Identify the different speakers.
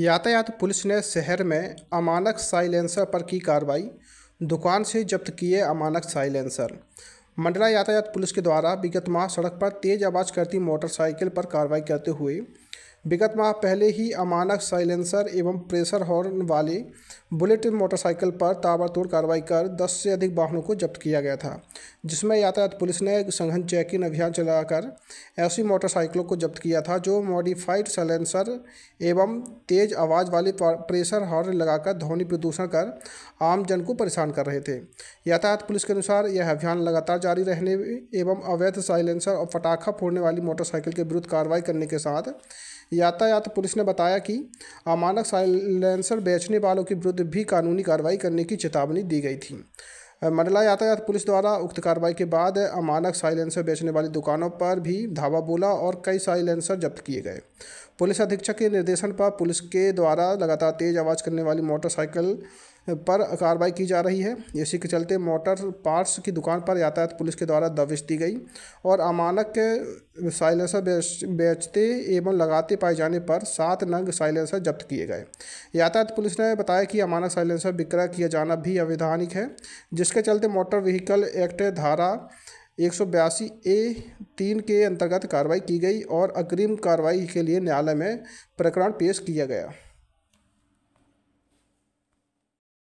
Speaker 1: यातायात पुलिस ने शहर में अमानक साइलेंसर पर की कार्रवाई दुकान से जब्त किए अमानक साइलेंसर मंडला यातायात पुलिस के द्वारा विगत माह सड़क पर तेज आवाज़ करती मोटरसाइकिल पर कार्रवाई करते हुए विगत माह पहले ही अमानक साइलेंसर एवं प्रेशर हॉर्न वाले बुलेट मोटरसाइकिल पर ताबड़तोड़ कार्रवाई कर 10 से अधिक वाहनों को जब्त किया गया था जिसमें यातायात पुलिस ने सघन चेकिंग अभियान चलाकर ऐसी मोटरसाइकिलों को जब्त किया था जो मॉडिफाइड साइलेंसर एवं तेज आवाज़ वाले प्रेशर हॉर्न लगाकर ध्वनि प्रदूषण कर आम जन को परेशान कर रहे थे यातायात पुलिस के अनुसार यह अभियान लगातार जारी रहने एवं अवैध साइलेंसर और पटाखा फोड़ने वाली मोटरसाइकिल के विरुद्ध कार्रवाई करने के साथ यातायात पुलिस ने बताया कि अमानक साइलेंसर बेचने वालों के विरुद्ध भी कानूनी कार्रवाई करने की चेतावनी दी गई थी मंडला यातायात पुलिस द्वारा उक्त कार्रवाई के बाद अमानक साइलेंसर बेचने वाली दुकानों पर भी धावा बोला और कई साइलेंसर जब्त किए गए पुलिस अधीक्षक के निर्देशन पर पुलिस के द्वारा लगातार तेज आवाज़ करने वाली मोटरसाइकिल पर कार्रवाई की जा रही है इसी के चलते मोटर पार्ट्स की दुकान पर यातायात पुलिस के द्वारा दबिश दी गई और अमानक साइलेंसर बेच, बेचते एवं लगाते पाए जाने पर सात नंग साइलेंसर जब्त किए गए यातायात पुलिस ने बताया कि अमानक साइलेंसर विक्रय किया जाना भी अवैधानिक है जिसके चलते मोटर व्हीकल एक्ट धारा एक सौ बयासी ए तीन के अंतर्गत कार्रवाई की गई और अग्रिम कार्रवाई के लिए न्यायालय में प्रकरण पेश किया गया